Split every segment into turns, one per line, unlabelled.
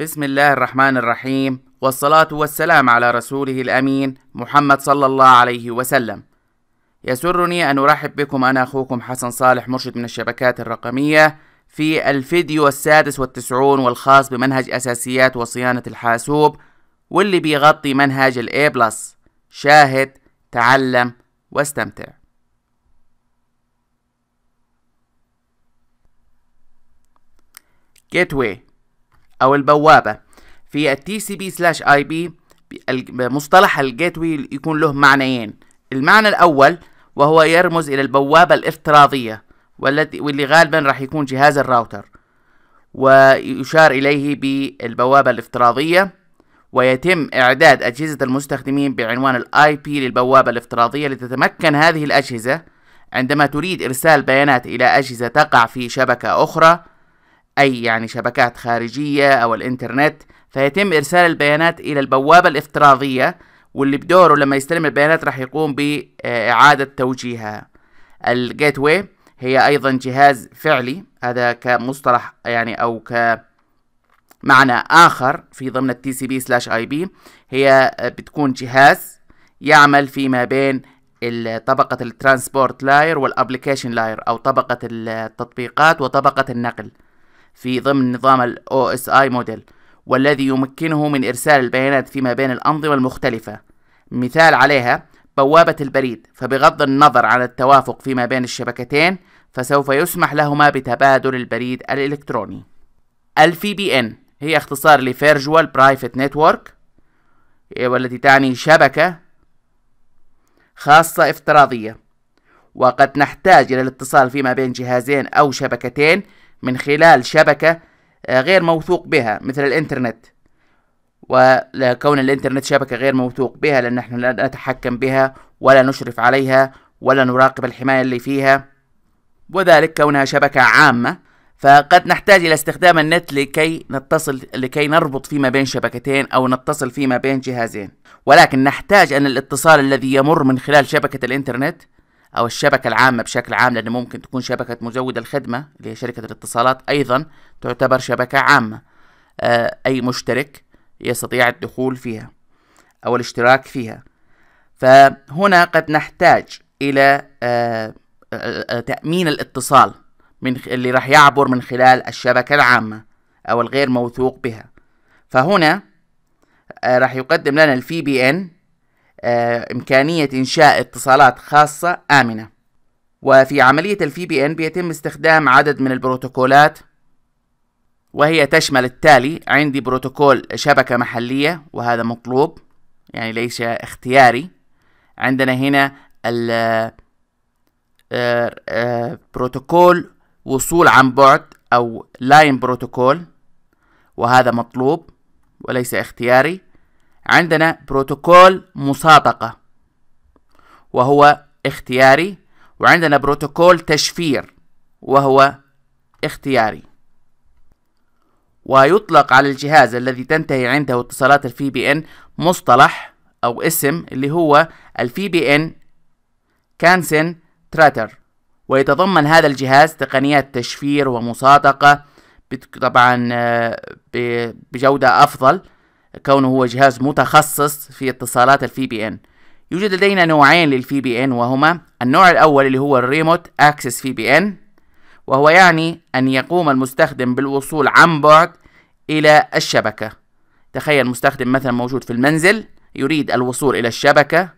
بسم الله الرحمن الرحيم والصلاة والسلام على رسوله الأمين محمد صلى الله عليه وسلم يسرني أن أرحب بكم أنا أخوكم حسن صالح مرشد من الشبكات الرقمية في الفيديو السادس والتسعون والخاص بمنهج أساسيات وصيانة الحاسوب واللي بيغطي منهج الاي بلس شاهد تعلم واستمتع Gateway او البوابه في التي سي بي سلاش اي بي مصطلح الجيتوي يكون له معنيين المعنى الاول وهو يرمز الى البوابه الافتراضيه والتي واللي غالبا راح يكون جهاز الراوتر ويشار اليه بالبوابه الافتراضيه ويتم إعداد أجهزة المستخدمين بعنوان الاي بي للبوابة الافتراضية لتتمكن هذه الأجهزة عندما تريد إرسال بيانات إلى أجهزة تقع في شبكة أخرى أي يعني شبكات خارجية أو الإنترنت فيتم إرسال البيانات إلى البوابة الافتراضية واللي بدوره لما يستلم البيانات راح يقوم بإعادة توجيهها الجيت واي هي أيضا جهاز فعلي هذا كمصطلح يعني أو ك معنى آخر في ضمن التي سي بي سلاش اي بي هي بتكون جهاز يعمل فيما بين طبقة الترانسبورت لاير والابليكيشن لاير أو طبقة التطبيقات وطبقة النقل في ضمن نظام الـ OSI موديل والذي يمكنه من إرسال البيانات فيما بين الأنظمة المختلفة مثال عليها بوابة البريد فبغض النظر عن التوافق فيما بين الشبكتين فسوف يسمح لهما بتبادل البريد الإلكتروني الـ VPN هي اختصار لـ Virtual Private Network والتي تعني شبكة خاصة افتراضية وقد نحتاج إلى الاتصال فيما بين جهازين أو شبكتين من خلال شبكة آه، غير موثوق بها مثل الإنترنت وكون الإنترنت شبكة غير موثوق بها لأن نحن لا نتحكم بها ولا نشرف عليها ولا نراقب الحماية اللي فيها وذلك كونها شبكة عامة فقد نحتاج إلى استخدام النت لكي نتصل لكي نربط فيما بين شبكتين أو نتصل فيما بين جهازين ولكن نحتاج أن الاتصال الذي يمر من خلال شبكة الإنترنت أو الشبكة العامة بشكل عام لأن ممكن تكون شبكة مزود الخدمة اللي هي شركة الاتصالات أيضا تعتبر شبكة عامة آه، أي مشترك يستطيع الدخول فيها أو الاشتراك فيها فهنا قد نحتاج إلى آه، آه، تأمين الاتصال من اللي راح يعبر من خلال الشبكة العامة أو الغير موثوق بها فهنا راح يقدم لنا الفي بي ان آه، إمكانية إنشاء اتصالات خاصة آمنة وفي عملية الفي بي إن بيتم استخدام عدد من البروتوكولات وهي تشمل التالي عندي بروتوكول شبكة محلية وهذا مطلوب يعني ليس اختياري عندنا هنا ال آه، آه، بروتوكول وصول عن بعد أو لاين بروتوكول وهذا مطلوب وليس اختياري عندنا بروتوكول مصادقة وهو اختياري وعندنا بروتوكول تشفير وهو اختياري ويطلق على الجهاز الذي تنتهي عنده اتصالات الفي بي ان مصطلح او اسم اللي هو الفي بي ان كانسن تراتر ويتضمن هذا الجهاز تقنيات تشفير ومصادقة طبعا آه، بجودة افضل كونه هو جهاز متخصص في اتصالات الفي بي ان يوجد لدينا نوعين للفي بي ان وهما النوع الاول اللي هو الريموت اكسس في بي ان وهو يعني ان يقوم المستخدم بالوصول عن بعد الى الشبكه تخيل مستخدم مثلا موجود في المنزل يريد الوصول الى الشبكه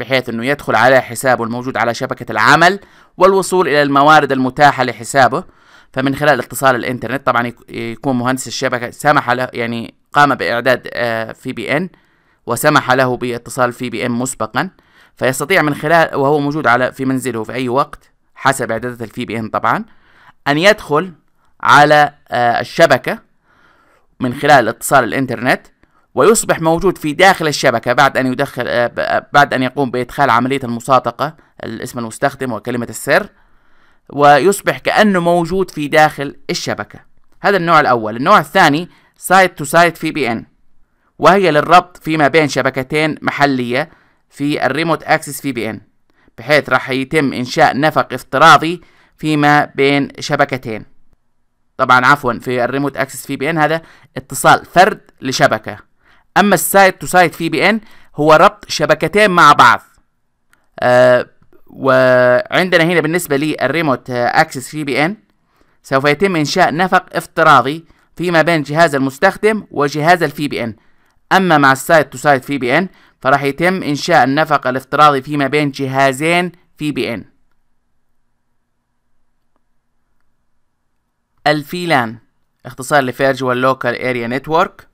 بحيث انه يدخل على حسابه الموجود على شبكه العمل والوصول الى الموارد المتاحه لحسابه فمن خلال اتصال الانترنت طبعا يكون مهندس الشبكة سمح له يعني قام بإعداد في بي ان وسمح له باتصال في بي ان مسبقا فيستطيع من خلال وهو موجود على في منزله في أي وقت حسب إعدادات الفي بي ان طبعا أن يدخل على آه، الشبكة من خلال اتصال الانترنت ويصبح موجود في داخل الشبكة بعد أن يدخل آه، بعد أن يقوم بإدخال عملية المساطقة الاسم المستخدم وكلمة السر ويصبح كأنه موجود في داخل الشبكة هذا النوع الأول النوع الثاني سايت تو سايت في بي ان وهي للربط فيما بين شبكتين محلية في الريموت اكسس في بي ان بحيث راح يتم انشاء نفق افتراضي فيما بين شبكتين طبعا عفوا في الريموت اكسس في بي ان هذا اتصال فرد لشبكة اما السايت تو سايت في بي ان هو ربط شبكتين مع بعض آه وعندنا هنا بالنسبة للريموت اكسس في بي ان سوف يتم انشاء نفق افتراضي فيما بين جهاز المستخدم وجهاز الفي بي ان اما مع السايت تو سايت في بي ان فراح يتم انشاء النفق الافتراضي فيما بين جهازين في بي ان الفيلان اختصار لفيرجوال لوكال اريا نتورك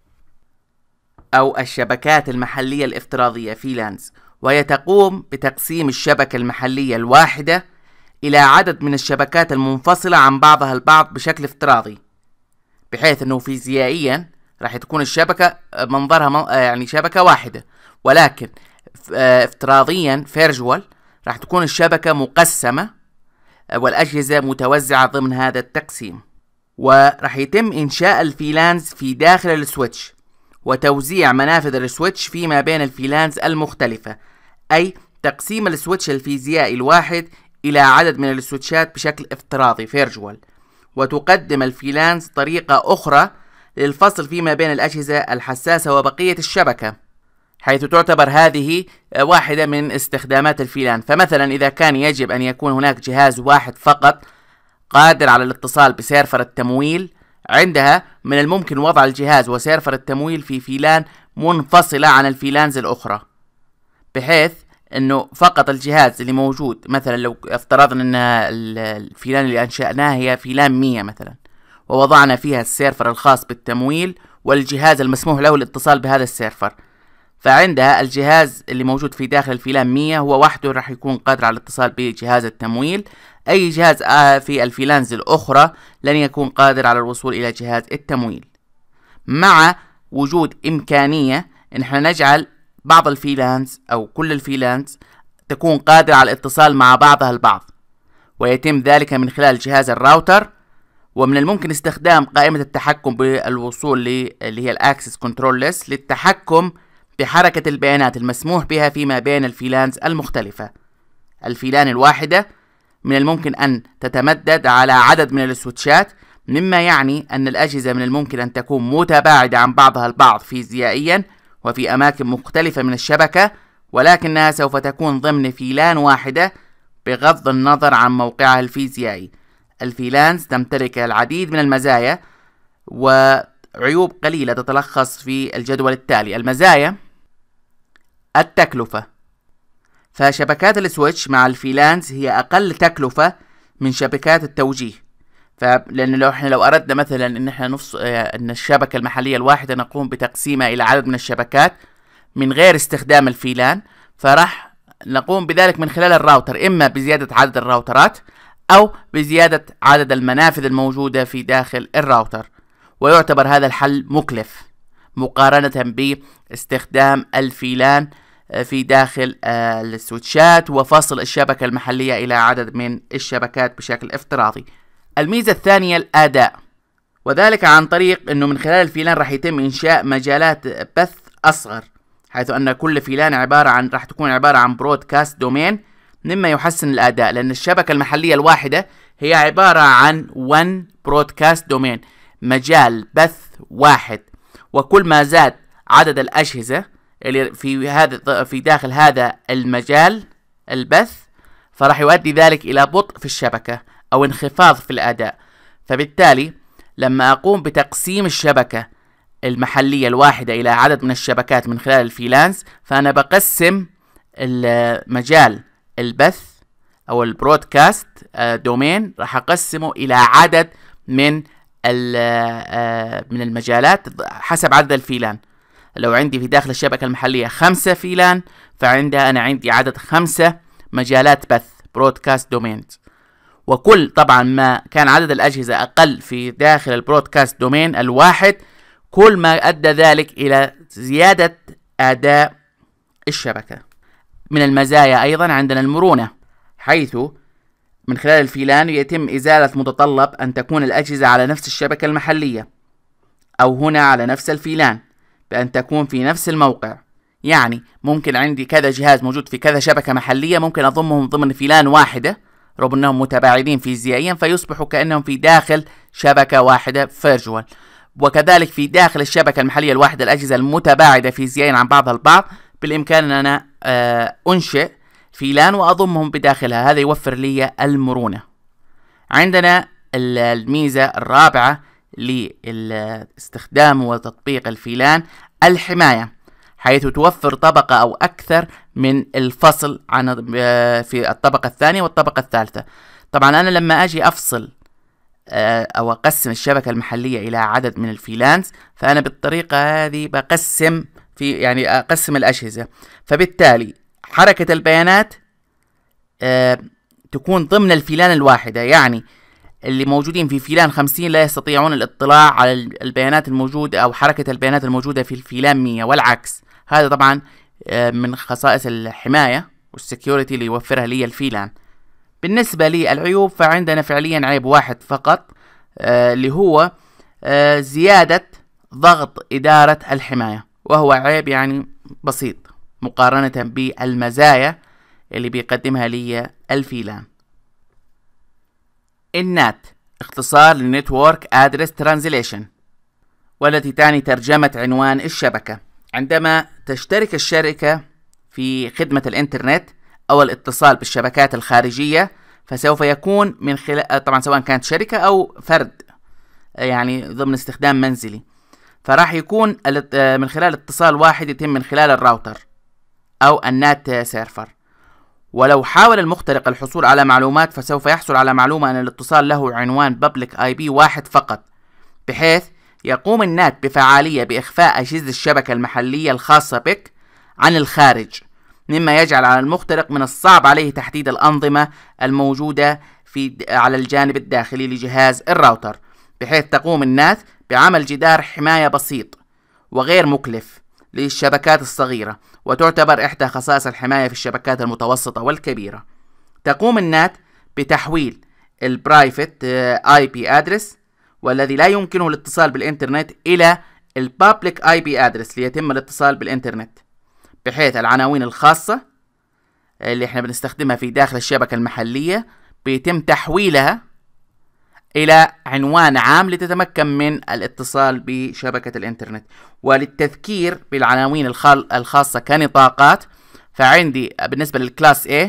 او الشبكات المحلية الافتراضية فيلانز وهي تقوم بتقسيم الشبكة المحلية الواحدة إلى عدد من الشبكات المنفصلة عن بعضها البعض بشكل افتراضي بحيث أنه فيزيائيا راح تكون الشبكة آه، منظرها آه، يعني شبكة واحدة ولكن آه، افتراضيا فيرجوال راح تكون الشبكة مقسمة والأجهزة متوزعة ضمن هذا التقسيم وراح يتم إنشاء الفيلانز في داخل السويتش وتوزيع منافذ السويتش فيما بين الفيلانز المختلفة أي تقسيم السويتش الفيزيائي الواحد إلى عدد من السويتشات بشكل افتراضي فيرجوال وتقدم الفيلانس طريقة أخرى للفصل فيما بين الأجهزة الحساسة وبقية الشبكة حيث تعتبر هذه واحدة من استخدامات الفيلان فمثلا إذا كان يجب أن يكون هناك جهاز واحد فقط قادر على الاتصال بسيرفر التمويل عندها من الممكن وضع الجهاز وسيرفر التمويل في فيلان منفصلة عن الفيلانز الأخرى بحيث انه فقط الجهاز اللي موجود مثلا لو افترضنا ان الفيلان اللي انشأناه هي فيلان 100 مثلا ووضعنا فيها السيرفر الخاص بالتمويل والجهاز المسموح له الاتصال بهذا السيرفر فعندها الجهاز اللي موجود في داخل الفيلان 100 هو وحده راح يكون قادر على الاتصال بجهاز التمويل أي جهاز آه، في الفيلانز الأخرى لن يكون قادر على الوصول إلى جهاز التمويل مع وجود إمكانية إن احنا نجعل بعض الفيلانز أو كل الفيلانز تكون قادرة على الاتصال مع بعضها البعض ويتم ذلك من خلال جهاز الراوتر ومن الممكن استخدام قائمة التحكم بالوصول اللي هي الأكسس كنترول للتحكم بحركة البيانات المسموح بها فيما بين الفيلانز المختلفة الفيلان الواحدة من الممكن أن تتمدد على عدد من السويتشات مما يعني أن الأجهزة من الممكن أن تكون متباعدة عن بعضها البعض فيزيائيا وفي أماكن مختلفة من الشبكة ولكنها سوف تكون ضمن فيلان واحدة بغض النظر عن موقعها الفيزيائي الفيلانز تمتلك العديد من المزايا وعيوب قليلة تتلخص في الجدول التالي المزايا التكلفة فشبكات السويتش مع الفيلانز هي أقل تكلفة من شبكات التوجيه فلان لو احنا لو اردنا مثلا ان احنا نفس آه، ان الشبكه المحليه الواحده نقوم بتقسيمها الى عدد من الشبكات من غير استخدام الفيلان فراح نقوم بذلك من خلال الراوتر اما بزياده عدد الراوترات او بزياده عدد المنافذ الموجوده في داخل الراوتر ويعتبر هذا الحل مكلف مقارنه باستخدام الفيلان آه، في داخل آه، السويتشات وفصل الشبكه المحليه الى عدد من الشبكات بشكل افتراضي الميزة الثانية الأداء وذلك عن طريق أنه من خلال الفيلان راح يتم إنشاء مجالات بث أصغر حيث أن كل فيلان عبارة عن راح تكون عبارة عن برودكاست دومين مما يحسن الأداء لأن الشبكة المحلية الواحدة هي عبارة عن 1 برودكاست دومين مجال بث واحد وكل ما زاد عدد الأجهزة اللي في هذا في داخل هذا المجال البث فراح يؤدي ذلك إلى بطء في الشبكة أو انخفاض في الأداء فبالتالي لما أقوم بتقسيم الشبكة المحلية الواحدة إلى عدد من الشبكات من خلال الفيلانس فأنا بقسم مجال البث أو البرودكاست آه، دومين راح أقسمه إلى عدد من آه، من المجالات حسب عدد الفيلان لو عندي في داخل الشبكة المحلية خمسة فيلان فعندها أنا عندي عدد خمسة مجالات بث برودكاست دومينز وكل طبعا ما كان عدد الأجهزة أقل في داخل البرودكاست دومين الواحد كل ما أدى ذلك إلى زيادة أداء الشبكة من المزايا أيضا عندنا المرونة حيث من خلال الفيلان يتم إزالة متطلب أن تكون الأجهزة على نفس الشبكة المحلية أو هنا على نفس الفيلان بأن تكون في نفس الموقع يعني ممكن عندي كذا جهاز موجود في كذا شبكة محلية ممكن أضمهم ضمن فيلان واحدة رغم أنهم متباعدين فيزيائيا فيصبحوا كأنهم في داخل شبكة واحدة فيرجوال وكذلك في داخل الشبكة المحلية الواحدة الأجهزة المتباعدة فيزيائيا عن بعضها البعض بالإمكان أن أنا آه، أنشئ فيلان وأضمهم بداخلها هذا يوفر لي المرونة عندنا الميزة الرابعة لاستخدام وتطبيق الفيلان الحماية حيث توفر طبقة أو أكثر من الفصل عن آه، في الطبقة الثانية والطبقة الثالثة طبعا أنا لما أجي أفصل آه، أو أقسم الشبكة المحلية إلى عدد من الفيلانس فأنا بالطريقة هذه بقسم في يعني أقسم الأجهزة فبالتالي حركة البيانات آه، تكون ضمن الفيلان الواحدة يعني اللي موجودين في فيلان 50 لا يستطيعون الاطلاع على البيانات الموجودة أو حركة البيانات الموجودة في الفيلان 100 والعكس هذا طبعا آه، من خصائص الحماية والسكيورتي اللي يوفرها لي الفيلان بالنسبة للعيوب فعندنا فعليا عيب واحد فقط آه، اللي هو آه، زيادة ضغط إدارة الحماية وهو عيب يعني بسيط مقارنة بالمزايا اللي بيقدمها لي الفيلان النات اختصار لنتورك ادرس ترانزليشن والتي تعني ترجمة عنوان الشبكة عندما تشترك الشركة في خدمة الإنترنت أو الاتصال بالشبكات الخارجية فسوف يكون من خلال طبعا سواء كانت شركة أو فرد يعني ضمن استخدام منزلي فراح يكون آه، من خلال اتصال واحد يتم من خلال الراوتر أو النات سيرفر ولو حاول المخترق الحصول على معلومات فسوف يحصل على معلومة أن الاتصال له عنوان public اي بي واحد فقط بحيث يقوم النات بفعالية بإخفاء أجهزة الشبكة المحلية الخاصة بك عن الخارج مما يجعل على المخترق من الصعب عليه تحديد الأنظمة الموجودة في على الجانب الداخلي لجهاز الراوتر بحيث تقوم النات بعمل جدار حماية بسيط وغير مكلف للشبكات الصغيرة وتعتبر إحدى خصائص الحماية في الشبكات المتوسطة والكبيرة تقوم النات بتحويل البرايفت اي بي ادرس والذي لا يمكنه الاتصال بالإنترنت إلى البابليك اي بي ادرس ليتم الاتصال بالإنترنت بحيث العناوين الخاصة اللي احنا بنستخدمها في داخل الشبكة المحلية بيتم تحويلها إلى عنوان عام لتتمكن من الاتصال بشبكة الإنترنت وللتذكير بالعناوين الخاصة كنطاقات فعندي بالنسبة للكلاس A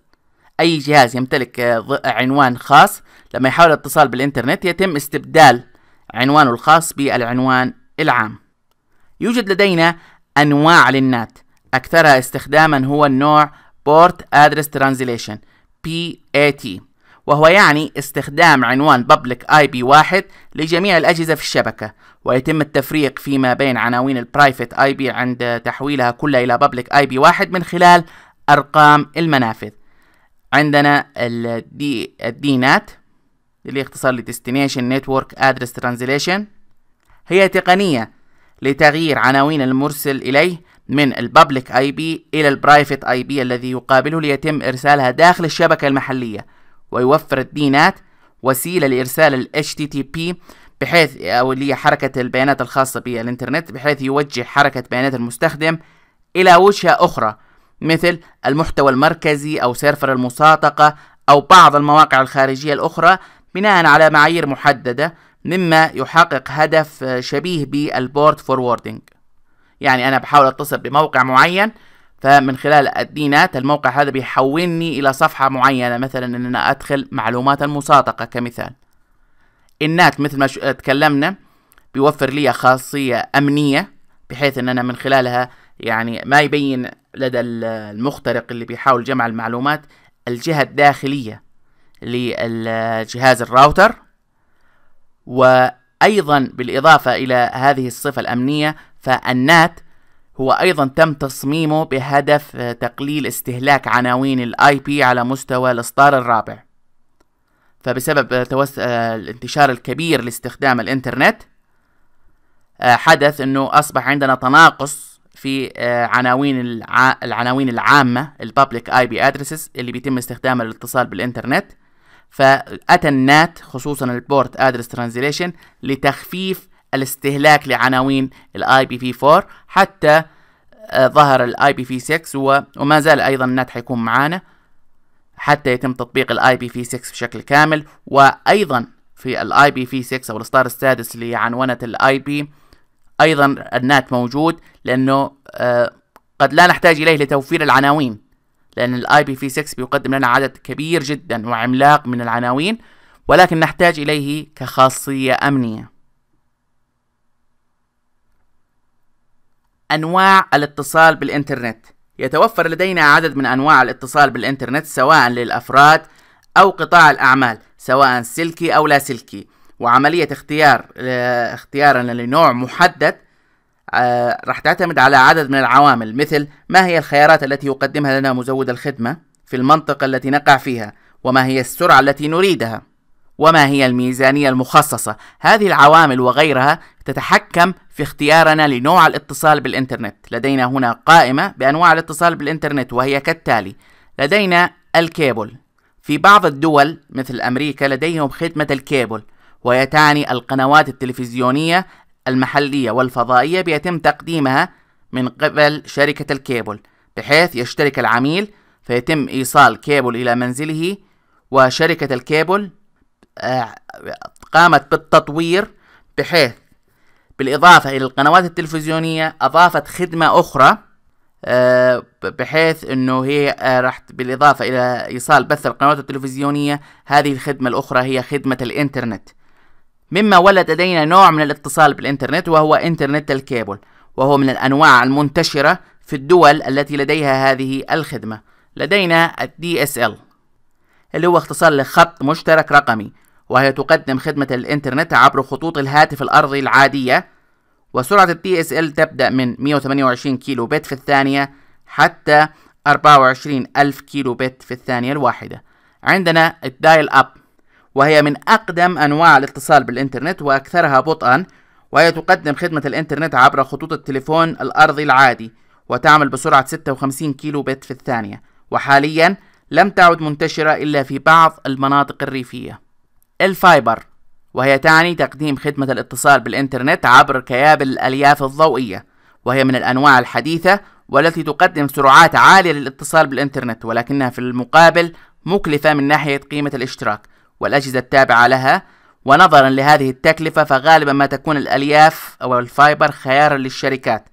أي جهاز يمتلك آه، عنوان خاص لما يحاول الاتصال بالإنترنت يتم استبدال عنوانه الخاص بالعنوان العام يوجد لدينا أنواع للنات أكثرها استخداما هو النوع Port Address Translation PAT وهو يعني استخدام عنوان Public IP واحد لجميع الأجهزة في الشبكة ويتم التفريق فيما بين عناوين البرايفت IP عند تحويلها كلها إلى Public IP واحد من خلال أرقام المنافذ عندنا الدي الدي نات اللي اختصار لديستنيشن نتورك ادرس ترانزليشن هي تقنية لتغيير عناوين المرسل إليه من البابليك اي بي الى البرايفت اي بي الذي يقابله ليتم ارسالها داخل الشبكة المحلية ويوفر الدي نات وسيلة لارسال ال HTTP بحيث او اللي هي حركة البيانات الخاصة بالانترنت بحيث يوجه حركة بيانات المستخدم الى وجهة اخرى مثل المحتوى المركزي أو سيرفر المساطقة أو بعض المواقع الخارجية الأخرى بناء على معايير محددة مما يحقق هدف شبيه بالبورت فوروردينج يعني أنا بحاول أتصل بموقع معين فمن خلال الدينات الموقع هذا بيحولني إلى صفحة معينة مثلا أن أنا أدخل معلومات المساطقة كمثال النات مثل ما تكلمنا بيوفر لي خاصية أمنية بحيث أن أنا من خلالها يعني ما يبين لدى المخترق اللي بيحاول جمع المعلومات الجهة الداخلية لجهاز الراوتر وأيضا بالإضافة إلى هذه الصفة الأمنية فالنات هو أيضا تم تصميمه بهدف تقليل استهلاك عناوين الاي بي على مستوى الإصدار الرابع فبسبب توس... الانتشار الكبير لاستخدام الانترنت آه، حدث أنه أصبح عندنا تناقص في آه، عناوين العناوين العامة البابليك اي بي ادريسز اللي بيتم استخدامها للاتصال بالانترنت فأتى النات خصوصا البورت ادرس ترانزليشن لتخفيف الاستهلاك لعناوين الاي بي في 4 حتى آه، ظهر الاي بي في 6 وما زال ايضا النات حيكون معانا حتى يتم تطبيق الاي بي في 6 بشكل كامل وايضا في الاي بي في 6 او الاصدار السادس لعنونه الاي بي ايضا النات موجود لانه آه، قد لا نحتاج اليه لتوفير العناوين لان الاي بي في 6 بيقدم لنا عدد كبير جدا وعملاق من العناوين ولكن نحتاج اليه كخاصيه امنيه انواع الاتصال بالانترنت يتوفر لدينا عدد من انواع الاتصال بالانترنت سواء للافراد او قطاع الاعمال سواء سلكي او لا سلكي وعملية اختيار آه، اختيارنا لنوع محدد آه، راح تعتمد على عدد من العوامل مثل ما هي الخيارات التي يقدمها لنا مزود الخدمة في المنطقة التي نقع فيها وما هي السرعة التي نريدها وما هي الميزانية المخصصة هذه العوامل وغيرها تتحكم في اختيارنا لنوع الاتصال بالإنترنت لدينا هنا قائمة بأنواع الاتصال بالإنترنت وهي كالتالي لدينا الكيبل في بعض الدول مثل أمريكا لديهم خدمة الكيبل ويتعني القنوات التلفزيونية المحلية والفضائية بيتم تقديمها من قبل شركة الكيبل بحيث يشترك العميل فيتم إيصال كيبل إلى منزله وشركة الكيبل آه، قامت بالتطوير بحيث بالإضافة إلى القنوات التلفزيونية أضافت خدمة أخرى آه، بحيث أنه هي آه، راح بالإضافة إلى إيصال بث القنوات التلفزيونية هذه الخدمة الأخرى هي خدمة الإنترنت مما ولد لدينا نوع من الاتصال بالإنترنت وهو إنترنت الكيبل وهو من الأنواع المنتشرة في الدول التي لديها هذه الخدمة لدينا الدي اس ال اللي هو اختصار لخط مشترك رقمي وهي تقدم خدمة الإنترنت عبر خطوط الهاتف الأرضي العادية وسرعة الدي اس ال تبدأ من 128 كيلو بت في الثانية حتى 24 ألف كيلو بت في الثانية الواحدة عندنا الدايل أب وهي من أقدم أنواع الاتصال بالإنترنت وأكثرها بطئًا، وهي تقدم خدمة الإنترنت عبر خطوط التليفون الأرضي العادي، وتعمل بسرعة 56 كيلو بت في الثانية، وحاليًا لم تعد منتشرة إلا في بعض المناطق الريفية. الفايبر وهي تعني تقديم خدمة الاتصال بالإنترنت عبر كيابل الألياف الضوئية، وهي من الأنواع الحديثة والتي تقدم سرعات عالية للاتصال بالإنترنت، ولكنها في المقابل مكلفة من ناحية قيمة الاشتراك، والأجهزة التابعة لها ونظرا لهذه التكلفة فغالبا ما تكون الألياف أو الفايبر خيارا للشركات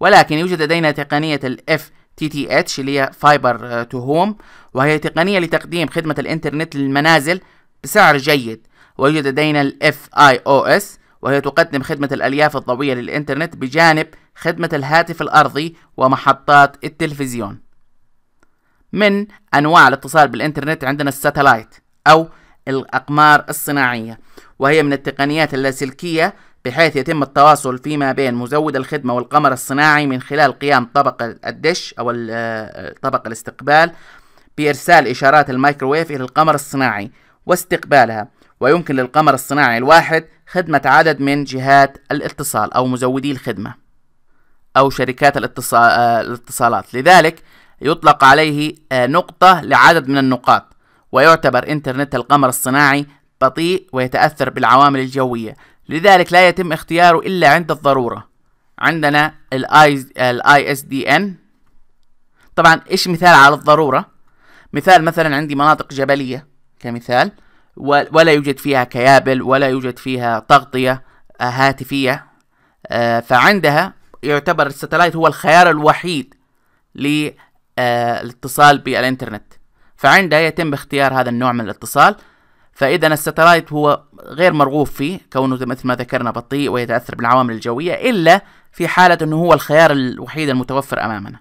ولكن يوجد لدينا تقنية الـ FTTH اللي هي فايبر تو آه، هوم وهي تقنية لتقديم خدمة الإنترنت للمنازل بسعر جيد ويوجد لدينا الـ FIOS وهي تقدم خدمة الألياف الضوئية للإنترنت بجانب خدمة الهاتف الأرضي ومحطات التلفزيون من أنواع الاتصال بالإنترنت عندنا الساتلايت أو الأقمار الصناعية وهي من التقنيات اللاسلكية بحيث يتم التواصل فيما بين مزود الخدمة والقمر الصناعي من خلال قيام طبقة الدش أو آه، طبق الاستقبال بإرسال إشارات الميكروويف إلى القمر الصناعي واستقبالها ويمكن للقمر الصناعي الواحد خدمة عدد من جهات الاتصال أو مزودي الخدمة أو شركات الاتصال آه، الاتصالات لذلك يطلق عليه آه، نقطة لعدد من النقاط ويعتبر إنترنت القمر الصناعي بطيء ويتأثر بالعوامل الجوية لذلك لا يتم اختياره إلا عند الضرورة عندنا الاي اس دي ان طبعا ايش مثال على الضرورة مثال مثلا عندي مناطق جبلية كمثال ولا يوجد فيها كيابل ولا يوجد فيها تغطية آه، هاتفية آه، فعندها يعتبر الستلايت هو الخيار الوحيد للاتصال آه، بالإنترنت فعندها يتم اختيار هذا النوع من الاتصال فإذا الستلايت هو غير مرغوب فيه كونه مثل ما ذكرنا بطيء ويتأثر بالعوامل الجوية إلا في حالة أنه هو الخيار الوحيد المتوفر أمامنا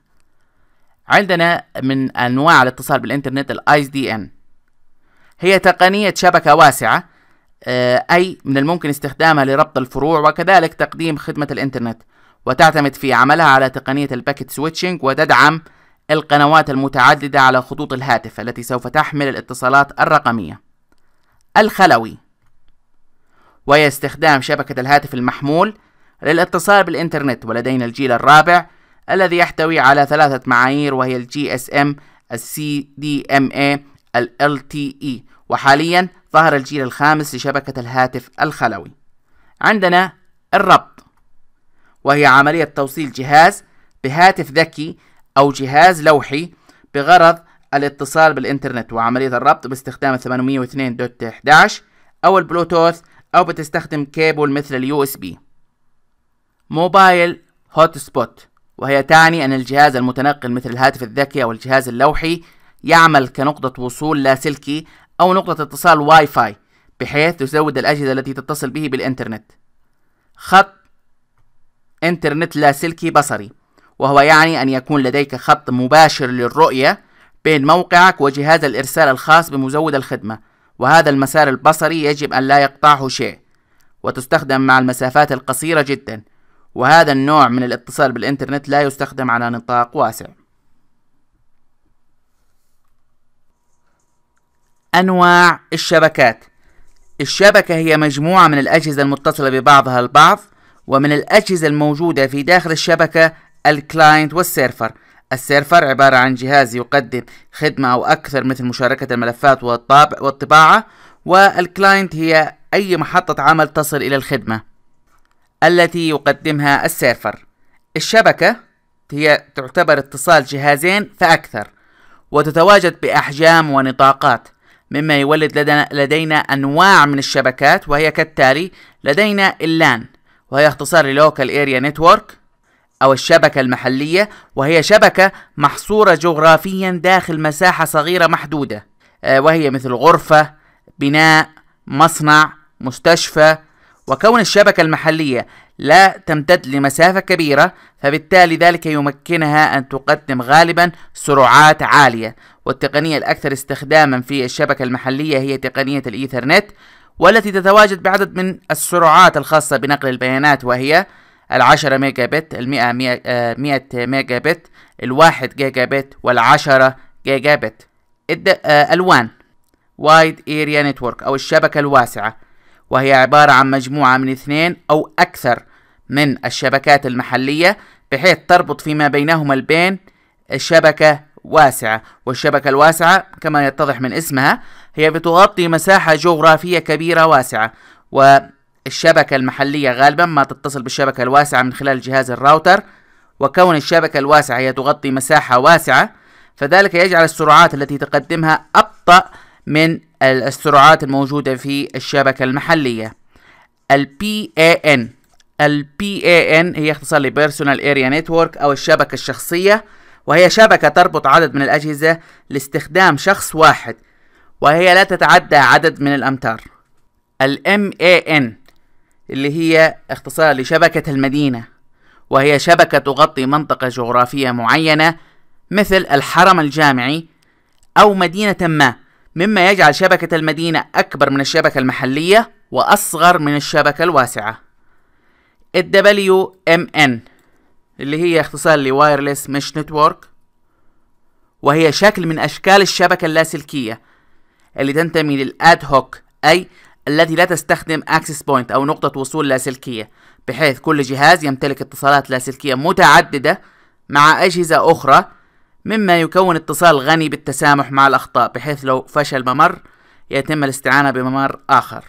عندنا من أنواع الاتصال بالإنترنت الـ ISDN هي تقنية شبكة واسعة آه، أي من الممكن استخدامها لربط الفروع وكذلك تقديم خدمة الإنترنت وتعتمد في عملها على تقنية الباكت سويتشنج وتدعم القنوات المتعددة على خطوط الهاتف التي سوف تحمل الاتصالات الرقمية الخلوي وهي استخدام شبكة الهاتف المحمول للاتصال بالإنترنت ولدينا الجيل الرابع الذي يحتوي على ثلاثة معايير وهي الـ GSM الـ CDMA الـ LTE وحاليا ظهر الجيل الخامس لشبكة الهاتف الخلوي عندنا الربط وهي عملية توصيل جهاز بهاتف ذكي أو جهاز لوحي بغرض الاتصال بالإنترنت وعملية الربط باستخدام 802.11 أو البلوتوث أو بتستخدم كيبل مثل اليو اس بي موبايل هوت سبوت وهي تعني أن الجهاز المتنقل مثل الهاتف الذكي أو الجهاز اللوحي يعمل كنقطة وصول لاسلكي أو نقطة اتصال واي فاي بحيث تزود الأجهزة التي تتصل به بالإنترنت خط إنترنت لاسلكي بصري وهو يعني أن يكون لديك خط مباشر للرؤية بين موقعك وجهاز الإرسال الخاص بمزود الخدمة وهذا المسار البصري يجب أن لا يقطعه شيء وتستخدم مع المسافات القصيرة جدا وهذا النوع من الاتصال بالإنترنت لا يستخدم على نطاق واسع أنواع الشبكات الشبكة هي مجموعة من الأجهزة المتصلة ببعضها البعض ومن الأجهزة الموجودة في داخل الشبكة الكلاينت والسيرفر السيرفر عبارة عن جهاز يقدم خدمة أو أكثر مثل مشاركة الملفات والطابع والطباعة والكلاينت هي أي محطة عمل تصل إلى الخدمة التي يقدمها السيرفر الشبكة هي تعتبر اتصال جهازين فأكثر وتتواجد بأحجام ونطاقات مما يولد لدينا, لدينا أنواع من الشبكات وهي كالتالي لدينا اللان وهي اختصار للوكال اريا نتورك أو الشبكة المحلية وهي شبكة محصورة جغرافيا داخل مساحة صغيرة محدودة آه، وهي مثل غرفة بناء مصنع مستشفى وكون الشبكة المحلية لا تمتد لمسافة كبيرة فبالتالي ذلك يمكنها أن تقدم غالبا سرعات عالية والتقنية الأكثر استخداما في الشبكة المحلية هي تقنية الإيثرنت والتي تتواجد بعدد من السرعات الخاصة بنقل البيانات وهي العشرة ميجا بت المئة مئة آه، ميجا بت الواحد جيجا بت والعشرة جيجا بت آه، ألوان وايد اريا نتورك او الشبكة الواسعة وهي عبارة عن مجموعة من اثنين او اكثر من الشبكات المحلية بحيث تربط فيما بينهما البين الشبكة واسعة والشبكة الواسعة كما يتضح من اسمها هي بتغطي مساحة جغرافية كبيرة واسعة و الشبكة المحلية غالبا ما تتصل بالشبكة الواسعة من خلال جهاز الراوتر وكون الشبكة الواسعة هي تغطي مساحة واسعة فذلك يجعل السرعات التي تقدمها أبطأ من السرعات الموجودة في الشبكة المحلية الـ PAN الـ PAN هي اختصار لـ Personal Area Network أو الشبكة الشخصية وهي شبكة تربط عدد من الأجهزة لاستخدام شخص واحد وهي لا تتعدى عدد من الأمتار الـ MAN اللي هي اختصار لشبكة المدينة وهي شبكة تغطي منطقة جغرافية معينة مثل الحرم الجامعي أو مدينة ما مما يجعل شبكة المدينة أكبر من الشبكة المحلية وأصغر من الشبكة الواسعة ال WMN اللي هي اختصار لوايرلس مش نتورك وهي شكل من أشكال الشبكة اللاسلكية اللي تنتمي للآد هوك أي التي لا تستخدم اكسس بوينت او نقطة وصول لاسلكية بحيث كل جهاز يمتلك اتصالات لاسلكية متعددة مع أجهزة أخرى مما يكون اتصال غني بالتسامح مع الأخطاء بحيث لو فشل ممر يتم الاستعانة بممر آخر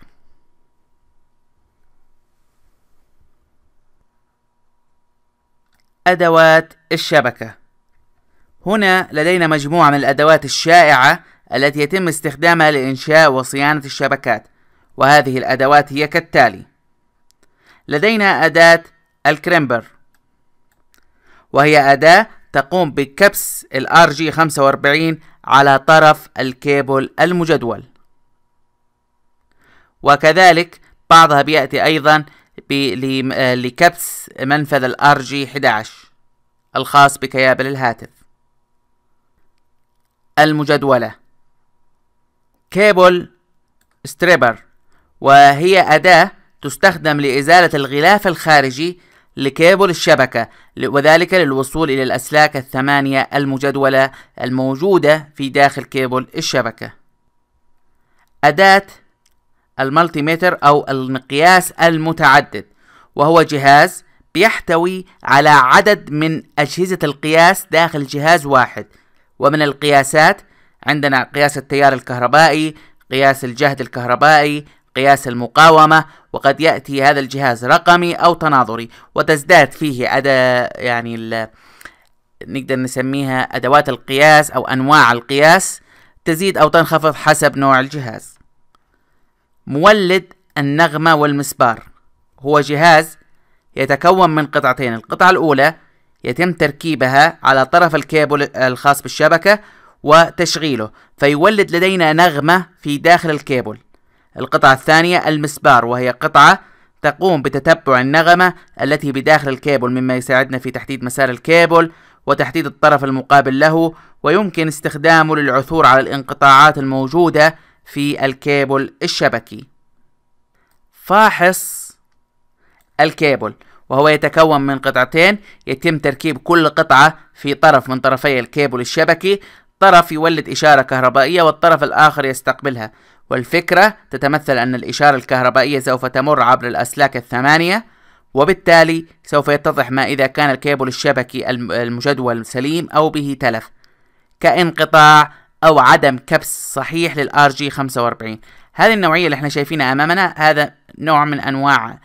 أدوات الشبكة هنا لدينا مجموعة من الأدوات الشائعة التي يتم استخدامها لإنشاء وصيانة الشبكات وهذه الأدوات هي كالتالي لدينا أداة الكريمبر وهي أداة تقوم بكبس الـ RG45 على طرف الكيبل المجدول وكذلك بعضها بيأتي أيضا لكبس منفذ الـ RG11 الخاص بكيابل الهاتف المجدولة كيبل ستريبر وهي أداة تستخدم لإزالة الغلاف الخارجي لكيبل الشبكة وذلك للوصول إلى الأسلاك الثمانية المجدولة الموجودة في داخل كيبل الشبكة أداة الملتيمتر أو المقياس المتعدد وهو جهاز بيحتوي على عدد من أجهزة القياس داخل جهاز واحد ومن القياسات عندنا قياس التيار الكهربائي قياس الجهد الكهربائي قياس المقاومة وقد يأتي هذا الجهاز رقمي أو تناظري وتزداد فيه أداة يعني نقدر نسميها أدوات القياس أو أنواع القياس تزيد أو تنخفض حسب نوع الجهاز مولد النغمة والمسبار هو جهاز يتكون من قطعتين القطعة الأولى يتم تركيبها على طرف الكابل الخاص بالشبكة وتشغيله فيولد لدينا نغمة في داخل الكابل القطعة الثانية المسبار وهي قطعة تقوم بتتبع النغمة التي بداخل الكيبل مما يساعدنا في تحديد مسار الكيبل وتحديد الطرف المقابل له ويمكن استخدامه للعثور على الانقطاعات الموجودة في الكيبل الشبكي فاحص الكيبل وهو يتكون من قطعتين يتم تركيب كل قطعة في طرف من طرفي الكيبل الشبكي طرف يولد إشارة كهربائية والطرف الآخر يستقبلها والفكرة تتمثل أن الإشارة الكهربائية سوف تمر عبر الأسلاك الثمانية وبالتالي سوف يتضح ما إذا كان الكيبل الشبكي المجدول سليم أو به تلف كانقطاع أو عدم كبس صحيح للآر جي 45 هذه النوعية اللي احنا شايفينها أمامنا هذا نوع من أنواع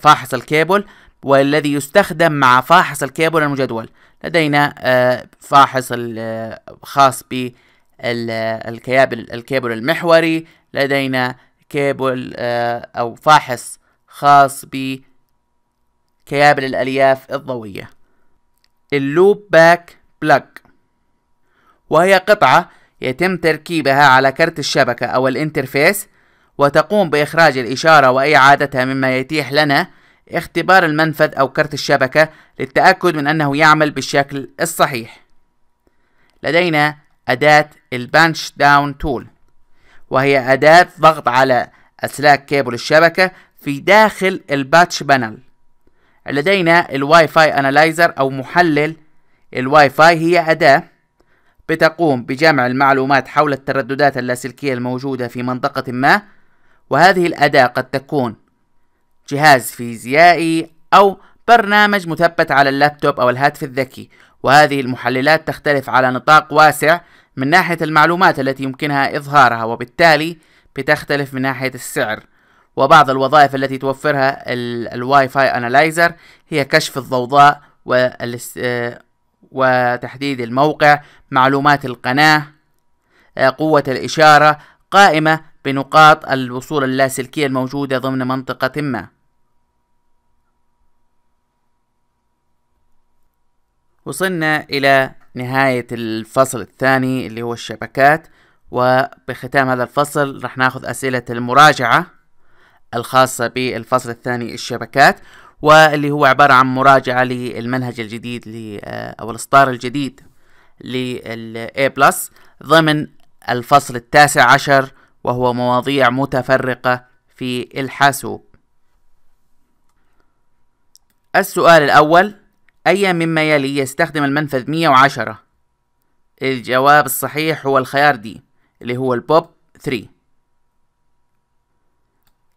فاحص الكيبل والذي يستخدم مع فاحص الكيبل المجدول لدينا آه، فاحص خاص ب الكيابل الكيبل المحوري لدينا كيبل آه، أو فاحص خاص بكيابل الألياف الضوئية اللوب باك بلاك وهي قطعة يتم تركيبها على كرت الشبكة أو الانترفيس وتقوم بإخراج الإشارة وإعادتها مما يتيح لنا اختبار المنفذ أو كرت الشبكة للتأكد من أنه يعمل بالشكل الصحيح لدينا أداة البانش داون تول وهي أداة ضغط على أسلاك كيبل الشبكة في داخل الباتش بانل لدينا الواي فاي أنالايزر أو محلل الواي فاي هي أداة بتقوم بجمع المعلومات حول الترددات اللاسلكية الموجودة في منطقة ما وهذه الأداة قد تكون جهاز فيزيائي أو برنامج مثبت على اللابتوب أو الهاتف الذكي وهذه المحللات تختلف على نطاق واسع من ناحية المعلومات التي يمكنها إظهارها وبالتالي بتختلف من ناحية السعر وبعض الوظائف التي توفرها الواي فاي أنالايزر هي كشف الضوضاء وتحديد الموقع معلومات القناة قوة الإشارة قائمة بنقاط الوصول اللاسلكية الموجودة ضمن منطقة ما وصلنا إلى نهاية الفصل الثاني اللي هو الشبكات وبختام هذا الفصل راح ناخذ أسئلة المراجعة الخاصة بالفصل الثاني الشبكات واللي هو عبارة عن مراجعة للمنهج الجديد آه، أو الإصدار الجديد لل A+ ضمن الفصل التاسع عشر وهو مواضيع متفرقة في الحاسوب السؤال الأول أي مما يلي يستخدم المنفذ 110 الجواب الصحيح هو الخيار دي اللي هو البوب 3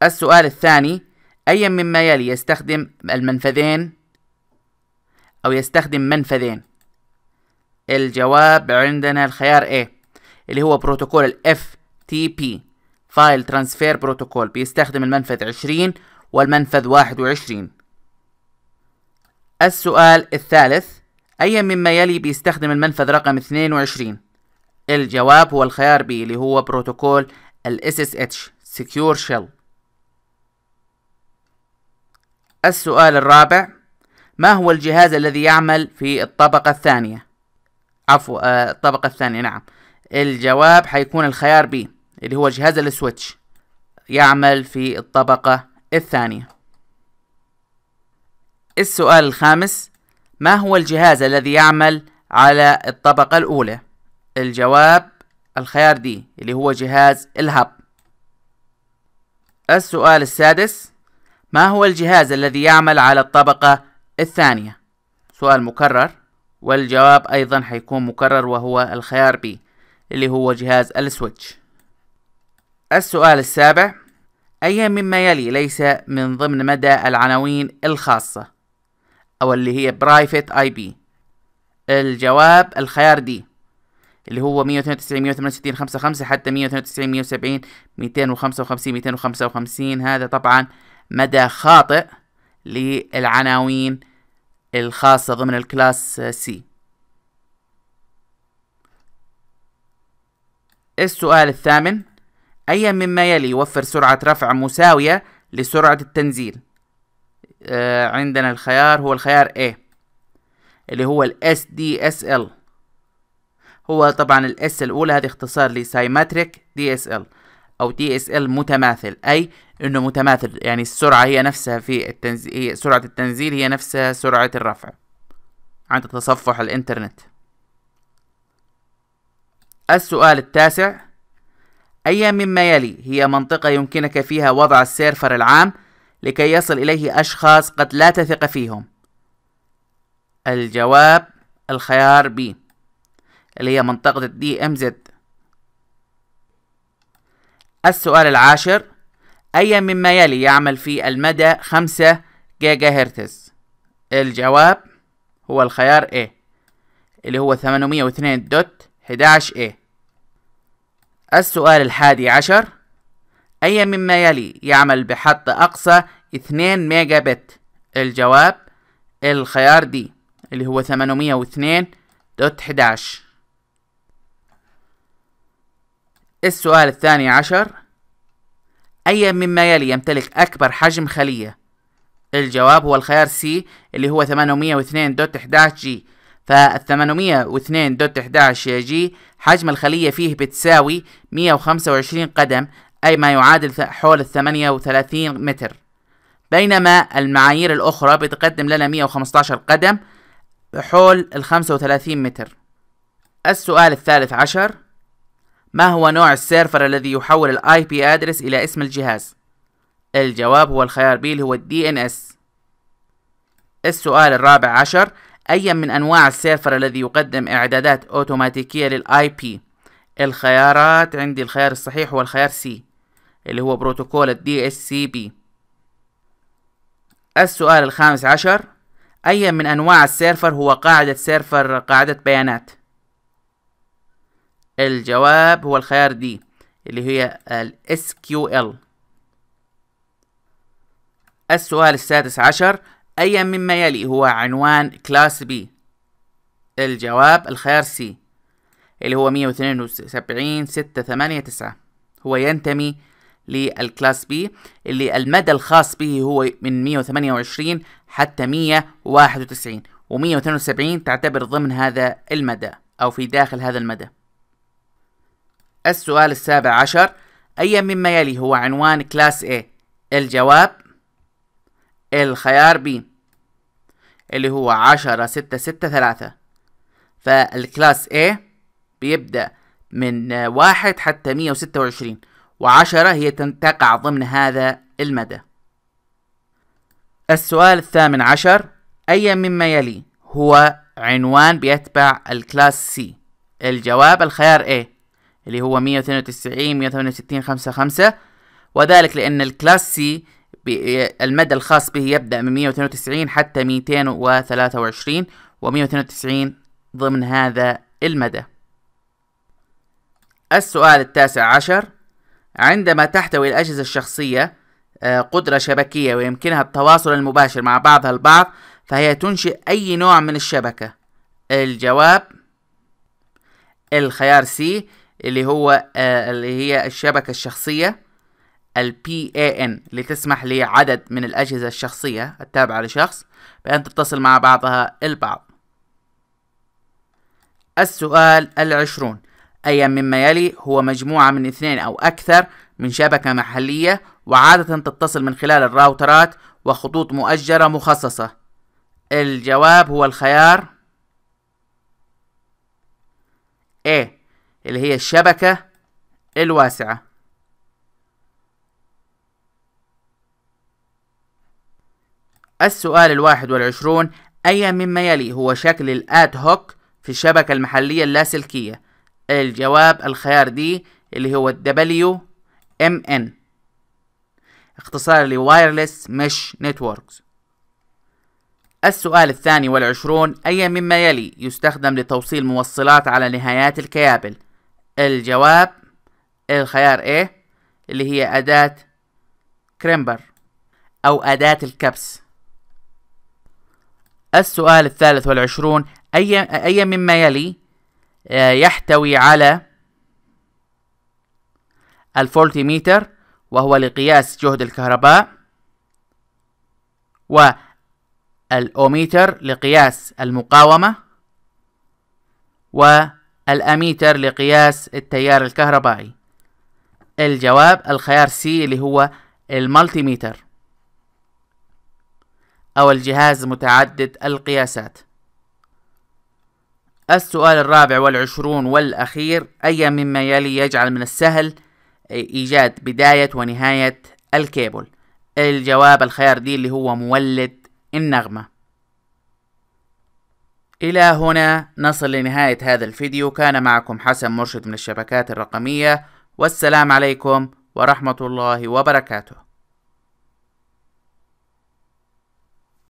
السؤال الثاني أي مما يلي يستخدم المنفذين أو يستخدم منفذين الجواب عندنا الخيار A اللي هو بروتوكول ال FTP File Transfer Protocol بيستخدم المنفذ 20 والمنفذ 21 السؤال الثالث أي مما يلي بيستخدم المنفذ رقم 22 الجواب هو الخيار بي اللي هو بروتوكول ال SSH Secure Shell السؤال الرابع ما هو الجهاز الذي يعمل في الطبقة الثانية عفوا آه، الطبقة الثانية نعم الجواب حيكون الخيار بي اللي هو جهاز السويتش يعمل في الطبقة الثانية السؤال الخامس ما هو الجهاز الذي يعمل على الطبقة الأولى؟ الجواب الخيار دي اللي هو جهاز الهب السؤال السادس ما هو الجهاز الذي يعمل على الطبقة الثانية؟ سؤال مكرر والجواب أيضا حيكون مكرر وهو الخيار بي اللي هو جهاز السويتش السؤال السابع أي مما يلي ليس من ضمن مدى العناوين الخاصة او اللي هي برايفت اي بي الجواب الخيار دي اللي هو 192 168 55 حتى 192 170 255 255 هذا طبعا مدى خاطئ للعناوين الخاصة ضمن الكلاس سي السؤال الثامن أي مما يلي يوفر سرعة رفع مساوية لسرعة التنزيل آه، عندنا الخيار هو الخيار A اللي هو ال SDSL هو طبعا ال S الأولى هذه اختصار لسايمتريك DSL أو DSL متماثل أي إنه متماثل يعني السرعة هي نفسها في التنزيل سرعة التنزيل هي نفسها سرعة الرفع عند تصفح الإنترنت السؤال التاسع أي مما يلي هي منطقة يمكنك فيها وضع السيرفر العام لكي يصل إليه أشخاص قد لا تثق فيهم الجواب الخيار بي اللي هي منطقة دي ام زد السؤال العاشر أي مما يلي يعمل في المدى 5 جيجا هرتز الجواب هو الخيار A اللي هو 802.11a السؤال الحادي عشر أي مما يلي يعمل بحد أقصى 2 ميجا بت الجواب الخيار دي اللي هو 802.11 السؤال الثاني عشر أي مما يلي يمتلك أكبر حجم خلية الجواب هو الخيار سي اللي هو 802.11 جي فال 802.11 جي حجم الخلية فيه بتساوي 125 قدم أي ما يعادل حول الثمانية وثلاثين متر بينما المعايير الأخرى بتقدم لنا 115 قدم حول الخمسة وثلاثين متر السؤال الثالث عشر ما هو نوع السيرفر الذي يحول الاي بي ادرس الى اسم الجهاز الجواب هو الخيار بي اللي هو الدي ان اس السؤال الرابع عشر اي من انواع السيرفر الذي يقدم اعدادات اوتوماتيكيه للاي بي الخيارات عندي الخيار الصحيح هو الخيار سي اللي هو بروتوكول الدي اس سي بي السؤال الخامس عشر أي من أنواع السيرفر هو قاعدة سيرفر قاعدة بيانات الجواب هو الخيار دي اللي هي ال SQL السؤال السادس عشر أي مما يلي هو عنوان كلاس B الجواب الخيار C اللي هو 172 6 8 9 هو ينتمي للكلاس بي اللي المدى الخاص به هو من 128 حتى 191 و172 تعتبر ضمن هذا المدى أو في داخل هذا المدى السؤال السابع عشر أي مما يلي هو عنوان كلاس A الجواب الخيار B اللي هو عشرة ستة ستة ثلاثة فالكلاس A بيبدأ من واحد حتى مية وستة وعشرين وعشرة هي تقع ضمن هذا المدى السؤال الثامن عشر أي مما يلي هو عنوان بيتبع الكلاس سي الجواب الخيار A اللي هو 192 168 5 5 وذلك لأن الكلاس سي المدى الخاص به يبدأ من 192 حتى 223 و192 ضمن هذا المدى السؤال التاسع عشر عندما تحتوي الأجهزة الشخصية آه، قدرة شبكية ويمكنها التواصل المباشر مع بعضها البعض فهي تنشئ أي نوع من الشبكة الجواب الخيار سي اللي هو آه، اللي هي الشبكة الشخصية ال PAN اللي تسمح لعدد من الأجهزة الشخصية التابعة لشخص بأن تتصل مع بعضها البعض السؤال العشرون أي مما يلي هو مجموعة من اثنين أو أكثر من شبكة محلية وعادة تتصل من خلال الراوترات وخطوط مؤجرة مخصصة الجواب هو الخيار A اللي هي الشبكة الواسعة السؤال الواحد والعشرون أي مما يلي هو شكل الآد هوك في الشبكة المحلية اللاسلكية الجواب الخيار دي اللي هو WMN اختصار لوايرلس مش نتوركس السؤال الثاني والعشرون أي مما يلي يستخدم لتوصيل موصلات على نهايات الكيابل الجواب الخيار A اللي هي أداة كريمبر أو أداة الكبس السؤال الثالث والعشرون أي, أي مما يلي آه، يحتوي على ميتر وهو لقياس جهد الكهرباء والأوميتر لقياس المقاومة والأميتر لقياس التيار الكهربائي الجواب الخيار سي اللي هو المالتيميتر أو الجهاز متعدد القياسات السؤال الرابع والعشرون والأخير أي مما يلي يجعل من السهل إيجاد بداية ونهاية الكيبل الجواب الخيار دي اللي هو مولد النغمة إلى هنا نصل لنهاية هذا الفيديو كان معكم حسن مرشد من الشبكات الرقمية والسلام عليكم ورحمة الله وبركاته